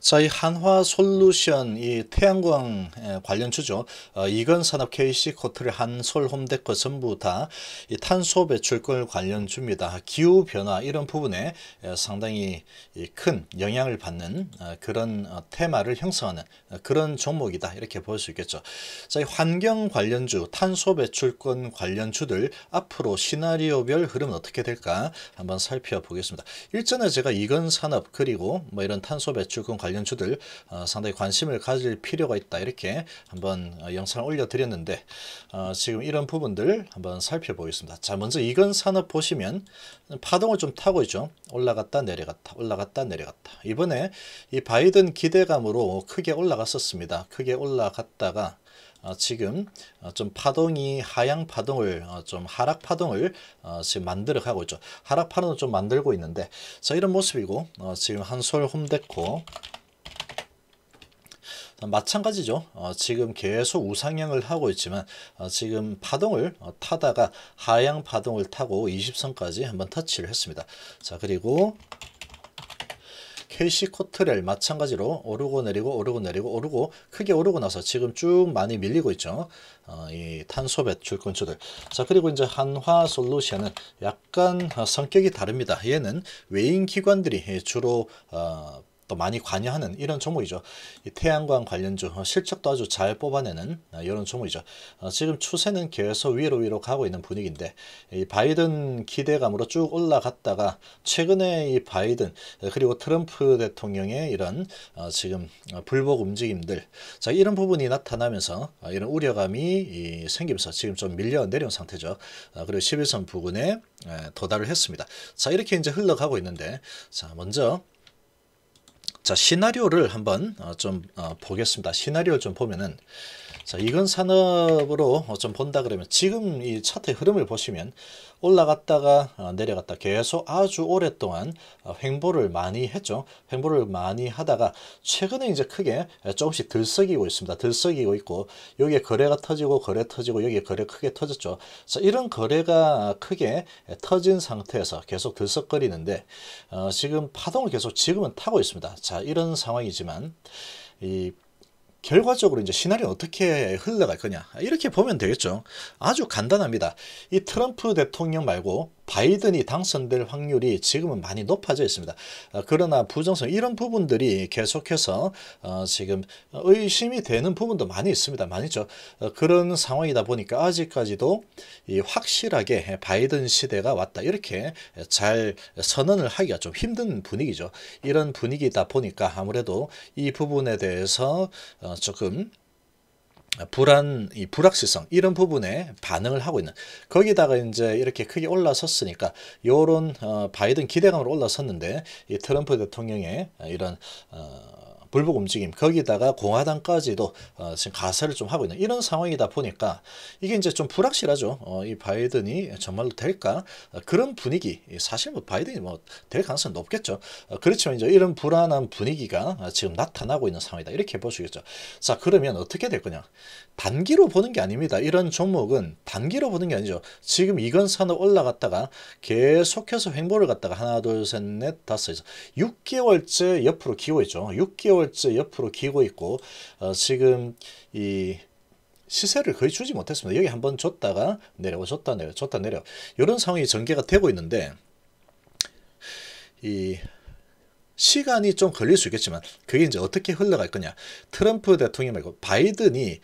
자, 이 한화 솔루션, 이 태양광 관련 주죠. 어, 이건 산업 KC 코트리 한솔 홈데커 전부 다 이 탄소 배출권 관련 주입니다. 기후 변화 이런 부분에 상당히 큰 영향을 받는 어, 그런 어, 테마를 형성하는 어, 그런 종목이다. 이렇게 볼 수 있겠죠. 자, 이 환경 관련주, 탄소 배출권 관련주들 앞으로 시나리오별 흐름은 어떻게 될까 한번 살펴보겠습니다. 일전에 제가 이건 산업 그리고 뭐 이런 탄소 배출권 관련 관련주들 어, 상당히 관심을 가질 필요가 있다 이렇게 한번 어, 영상을 올려드렸는데 어, 지금 이런 부분들 한번 살펴보겠습니다. 자 먼저 이건 산업 보시면 파동을 좀 타고 있죠. 올라갔다 내려갔다 올라갔다 내려갔다 이번에 이 바이든 기대감으로 크게 올라갔었습니다. 크게 올라갔다가 어, 지금 좀 파동이 하향 파동을 좀 하락 파동을 지금 만들어 가고 있죠. 하락 파동을 좀 만들고 있는데 자 이런 모습이고 지금 한솔 홈데코 마찬가지죠. 어, 지금 계속 우상향을 하고 있지만 어, 지금 파동을 어, 타다가 하향 파동을 타고 20선까지 한번 터치를 했습니다. 자 그리고 k 시 코트렐 마찬가지로 오르고 내리고 오르고 내리고 오르고 크게 오르고 나서 지금 쭉 많이 밀리고 있죠. 어, 이 탄소 배출 건조들자 그리고 이제 한화 솔루션은 약간 어, 성격이 다릅니다. 얘는 외인 기관들이 예, 주로 어, 또 많이 관여하는 이런 종목이죠. 태양광 관련주 어, 실적도 아주 잘 뽑아내는 어, 이런 종목이죠. 어, 지금 추세는 계속 위로 위로 가고 있는 분위기인데 이 바이든 기대감으로 쭉 올라갔다가 최근에 이 바이든 그리고 트럼프 대통령의 이런 지금 불복 움직임들 자 이런 부분이 나타나면서 이런 우려감이 생기면서 지금 좀 밀려 내려온 상태죠. 그리고 11선 부근에 도달을 했습니다. 자 이렇게 이제 흘러가고 있는데 자 먼저 자 시나리오를 한번 어, 좀 어, 보겠습니다. 시나리오좀 보면은 자, 이건 산업으로 좀 본다 그러면 지금 이 차트의 흐름을 보시면 올라갔다가 어, 내려갔다 계속 아주 오랫동안 어, 횡보를 많이 했죠. 횡보를 많이 하다가 최근에 이제 크게 조금씩 들썩이고 있습니다. 들썩이고 있고 여기에 거래가 터지고 거래 터지고 여기에 거래 크게 터졌죠. 자, 이런 거래가 크게 터진 상태에서 계속 들썩거리는데 어, 지금 파동을 계속 지금은 타고 있습니다. 자, 이런 상황이지만 이 결과적으로 이제 시나리오 어떻게 흘러갈 거냐 이렇게 보면 되겠죠. 아주 간단합니다. 이 트럼프 대통령 말고 바이든이 당선될 확률이 지금은 많이 높아져 있습니다. 어, 그러나 부정성 이런 부분들이 계속해서 어, 지금 의심이 되는 부분도 많이 있습니다. 많이죠. 있 어, 그런 상황이다 보니까 아직까지도 확실하게 바이든 시대가 왔다 이렇게 잘 선언을 하기가 좀 힘든 분위기죠. 이런 분위기다 보니까 아무래도 이 부분에 대해서 조금 아, 불안, 이 불확실성 이런 부분에 반응을 하고 있는 거기다가 이제 이렇게 크게 올라섰으니까 요런 어, 바이든 기대감으로 올라섰는데 이 트럼프 대통령의 이런 어, 불복 움직임 거기다가 공화당까지도 어, 지금 가세를 좀 하고 있는 이런 상황이다 보니까 이게 이제 좀 불확실하죠. 어, 이 바이든이 정말로 될까 어, 그런 분위기 사실 뭐 바이든이 뭐 될 가능성이 높겠죠. 어, 그렇지만 이제 이런 불안한 분위기가 어, 지금 나타나고 있는 상황이다 이렇게 보시겠죠. 자 그러면 어떻게 될 거냐? 단기로 보는 게 아닙니다. 이런 종목은 단기로 보는 게 아니죠. 지금 이건 산업 올라갔다가 계속해서 횡보를 갔다가 하나 둘셋넷 다섯 여섯 6개월째 옆으로 기어있죠 6개월 개월째 옆으로 기고 있고 어, 지금 이 시세를 거의 주지 못했습니다. 여기 한번 줬다가 내려고 줬다 내려 줬다 내려 이런 상황이 전개가 되고 있는데 이 시간이 좀 걸릴 수 있겠지만 그게 이제 어떻게 흘러갈 거냐. 트럼프 대통령 말고 바이든이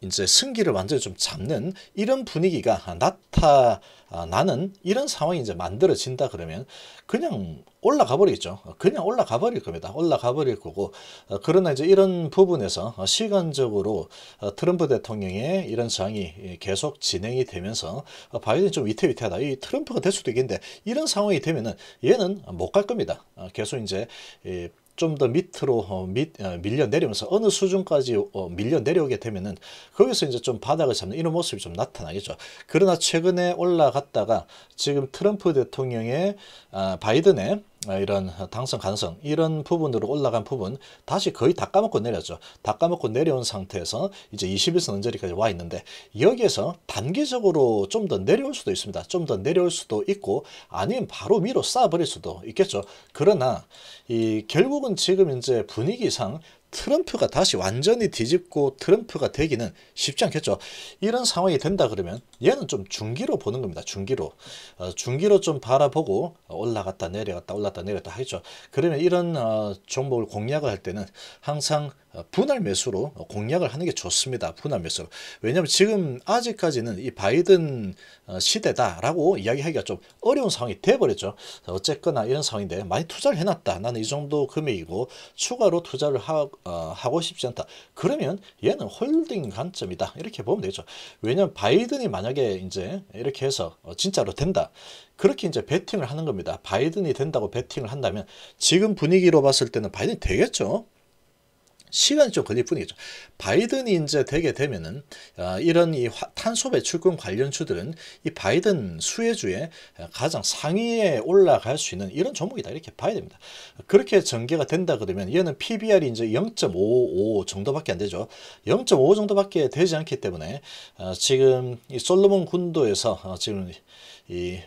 이제 승기를 완전히 좀 잡는 이런 분위기가 나타나는 아, 이런 상황이 이제 만들어진다 그러면 그냥 올라가 버리겠죠. 그냥 올라가 버릴 겁니다. 올라가 버릴 거고 어, 그러나 이제 이런 부분에서 어, 시간적으로 어, 트럼프 대통령의 이런 상황이 예, 계속 진행이 되면서 바이든이 좀 위태위태하다. 이 트럼프가 될 수도 있겠는데 이런 상황이 되면은 얘는 못 갈 겁니다. 계속 이제 되좀더 예, 밑으로 어, 아, 밀려 내려오면서 어느 수준까지 어, 밀려 내려오게 되면은 거기서 이제 좀 바닥을 잡는 이런 모습이 좀 나타나겠죠. 그러나 최근에 올라갔다가 지금 트럼프 대통령의 아, 바이든의 아, 이런 당선 가능성 이런 부분으로 올라간 부분 다시 거의 다 까먹고 내렸죠. 다 까먹고 내려온 상태에서 이제 21선 언저리까지 와 있는데 여기에서 단기적으로 좀 더 내려올 수도 있습니다. 좀 더 내려올 수도 있고 아니면 바로 위로 쌓아버릴 수도 있겠죠. 그러나 이 결국은 지금 이제 분위기상 트럼프가 다시 완전히 뒤집고 트럼프가 되기는 쉽지 않겠죠. 이런 상황이 된다 그러면 얘는 좀 중기로 보는 겁니다. 중기로. 어, 중기로 좀 바라보고 올라갔다 내려갔다 올랐다 내렸다 하겠죠. 그러면 이런 어, 종목을 공략을 할 때는 항상 어, 분할 매수로 공략을 하는 게 좋습니다. 분할 매수로. 왜냐하면 지금 아직까지는 이 바이든 어, 시대다라고 이야기하기가 좀 어려운 상황이 돼버렸죠. 어쨌거나 이런 상황인데 많이 투자를 해놨다. 나는 이 정도 금액이고 추가로 투자를 하, 어, 하고 싶지 않다. 그러면 얘는 홀딩 관점이다. 이렇게 보면 되죠. 왜냐면 바이든이 만약에 이제 이렇게 해서 어, 진짜로 된다. 그렇게 이제 베팅을 하는 겁니다. 바이든이 된다고 베팅을 한다면 지금 분위기로 봤을 때는 바이든이 되겠죠. 시간이 좀 걸릴 뿐이죠. 바이든이 이제 되게 되면은 어, 이런 이 화, 탄소 배출권 관련주들은 이 바이든 수혜주에 가장 상위에 올라갈 수 있는 이런 종목이다 이렇게 봐야 됩니다. 그렇게 전개가 된다 그러면 얘는 PBR이 이제 0.55 정도밖에 안 되죠. 0.5 정도밖에 되지 않기 때문에 어, 지금 이 솔로몬 군도에서 어, 지금 이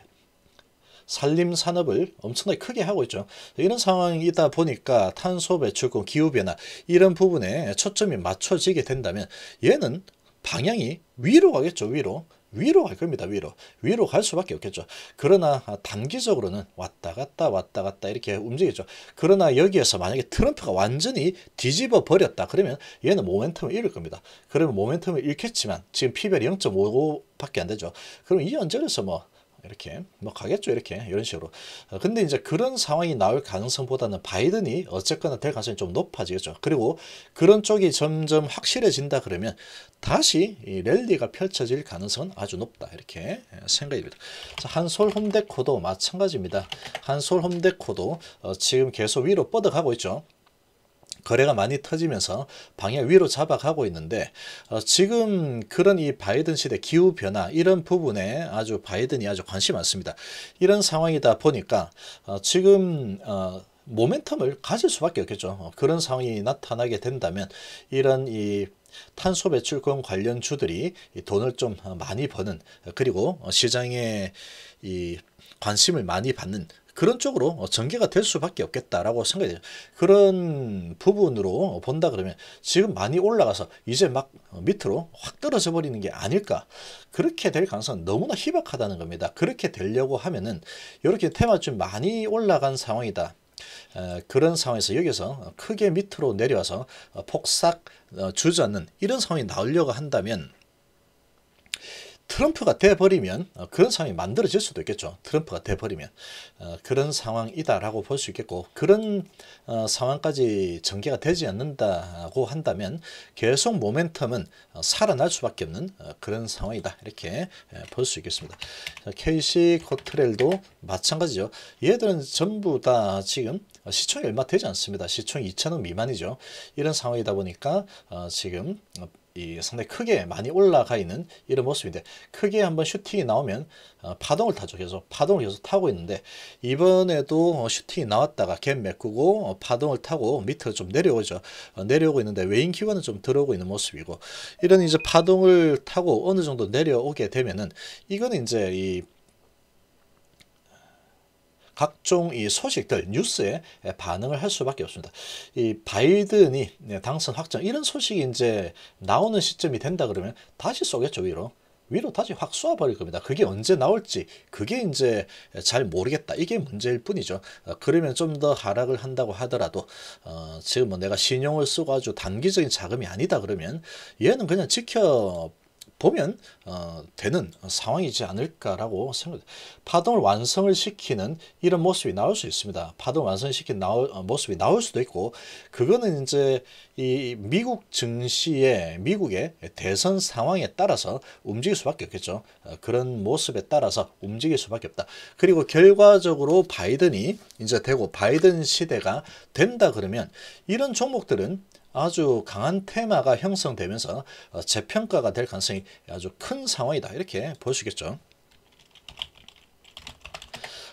산림 산업을 엄청나게 크게 하고 있죠. 이런 상황이다 보니까 탄소 배출권, 기후 변화 이런 부분에 초점이 맞춰지게 된다면 얘는 방향이 위로 가겠죠. 위로. 위로 갈 겁니다. 위로. 위로 갈 수밖에 없겠죠. 그러나 단기적으로는 왔다 갔다 왔다 갔다 이렇게 움직이죠. 그러나 여기에서 만약에 트럼프가 완전히 뒤집어 버렸다. 그러면 얘는 모멘텀을 잃을 겁니다. 그러면 모멘텀을 잃겠지만 지금 피벨 0.55밖에 안 되죠. 그럼 이 언저리에서 뭐 이렇게 뭐 가겠죠 이렇게 이런 식으로 어, 근데 이제 그런 상황이 나올 가능성보다는 바이든이 어쨌거나 될 가능성이 좀 높아지겠죠 그리고 그런 쪽이 점점 확실해진다 그러면 다시 이 랠리가 펼쳐질 가능성은 아주 높다 이렇게 예, 생각이 듭니다 한솔 홈데코도 마찬가지입니다 한솔 홈데코도 어 지금 계속 위로 뻗어가고 있죠 거래가 많이 터지면서 방향 위로 잡아가고 있는데 어, 지금 그런 이 바이든 시대 기후변화 이런 부분에 아주 바이든이 아주 관심이 많습니다. 이런 상황이다 보니까 어, 지금 어, 모멘텀을 가질 수밖에 없겠죠. 어, 그런 상황이 나타나게 된다면 이런 이 탄소 배출권 관련 주들이 돈을 좀 많이 버는 그리고 시장에 이 관심을 많이 받는 그런 쪽으로 전개가 될 수밖에 없겠다라고 생각이 돼요. 그런 부분으로 본다 그러면 지금 많이 올라가서 이제 막 밑으로 확 떨어져 버리는 게 아닐까 그렇게 될 가능성은 너무나 희박하다는 겁니다. 그렇게 되려고 하면은 이렇게 테마 좀 많이 올라간 상황이다. 에, 어, 그런 상황에서 여기서 크게 밑으로 내려와서 폭삭 어, 주저는 이런 상황이 나오려고 한다면 트럼프가 돼버리면 어, 그런 상황이 만들어질 수도 있겠죠. 트럼프가 돼버리면 어, 그런 상황이다라고 볼 수 있겠고 그런 어, 상황까지 전개가 되지 않는다고 한다면 계속 모멘텀은 살아날 수밖에 없는 그런 상황이다 이렇게 볼 수 있겠습니다. 케이시 코트렐도 마찬가지죠. 얘들은 전부 다 지금 시총이 얼마 되지 않습니다. 시총 2천원 미만이죠. 이런 상황이다 보니까 지금 이 상당히 크게 많이 올라가 있는 이런 모습인데 크게 한번 슈팅이 나오면 어, 파동을 타죠. 계속 파동을 계속 타고 있는데 이번에도 어, 슈팅이 나왔다가 갭 메꾸고 어, 파동을 타고 밑으로 좀 내려오죠. 내려오고 있는데 외인 기관은 좀 들어오고 있는 모습이고 이런 이제 파동을 타고 어느 정도 내려오게 되면은 이거는 이제 이 각종 이 소식들, 뉴스에 반응을 할 수밖에 없습니다. 이 바이든이 당선 확정 이런 소식이 이제 나오는 시점이 된다 그러면 다시 쏘겠죠 위로. 위로 다시 확 쏘아버릴 겁니다. 그게 언제 나올지 그게 이제 잘 모르겠다. 이게 문제일 뿐이죠. 어, 그러면 좀 더 하락을 한다고 하더라도 어, 지금 뭐 내가 신용을 쓰고 아주 단기적인 자금이 아니다 그러면 얘는 그냥 지켜 보면 어, 되는 상황이지 않을까라고 생각. 파동을 완성을 시키는 이런 모습이 나올 수 있습니다. 파동 완성시킨 나오, 어, 모습이 나올 수도 있고 그거는 이제 이 미국 증시의 미국의 대선 상황에 따라서 움직일 수밖에 없겠죠. 어, 그런 모습에 따라서 움직일 수밖에 없다. 그리고 결과적으로 바이든이 이제 되고 바이든 시대가 된다 그러면 이런 종목들은 아주 강한 테마가 형성되면서 어, 재평가가 될 가능성이 아주 큰 상황이다 이렇게 보시겠죠.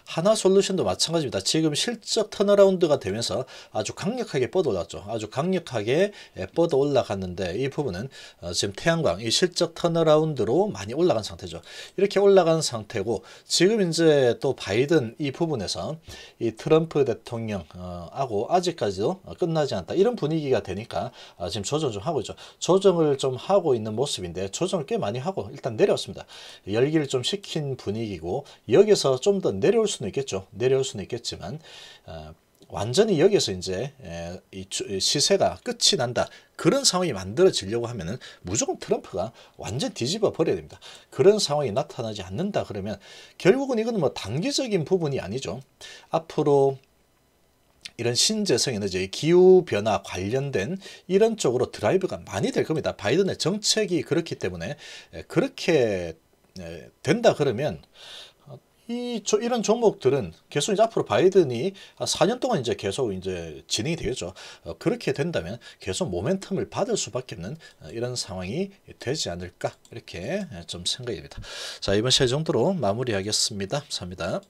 하나솔루션도 마찬가지입니다. 지금 실적 턴어라운드가 되면서 아주 강력하게 뻗어 올랐죠. 아주 강력하게 예, 뻗어 올라갔는데 이 부분은 어, 지금 태양광 이 실적 턴어라운드로 많이 올라간 상태죠. 이렇게 올라간 상태고 지금 이제 또 바이든 이 부분에서 이 트럼프 대통령하고 어, 아직까지도 어, 끝나지 않다 이런 분위기가 되니까 지금 조정 좀 하고 있죠. 조정을 좀 하고 있는 모습인데 조정을 꽤 많이 하고 일단 내려왔습니다. 열기를 좀 식힌 분위기고 여기서 좀 더 내려올 수 수는 있겠죠. 내려올 수는 있겠지만 어, 완전히 여기서 이제 이 시세가 끝이 난다. 그런 상황이 만들어지려고 하면은 무조건 트럼프가 완전 뒤집어 버려야 됩니다. 그런 상황이 나타나지 않는다 그러면 결국은 이건뭐 단기적인 부분이 아니죠. 앞으로 이런 신재생 에너지, 기후변화 관련된 이런 쪽으로 드라이브가 많이 될 겁니다. 바이든의 정책이 그렇기 때문에 그렇게 된다 그러면 이, 저, 이런 종목들은 계속 이제 앞으로 바이든이 4년 동안 이제 계속 이제 진행이 되겠죠. 어, 그렇게 된다면 계속 모멘텀을 받을 수밖에 없는 어, 이런 상황이 되지 않을까 이렇게 예, 좀 생각이 됩니다. 자, 이번 시간 정도로 마무리하겠습니다. 감사합니다.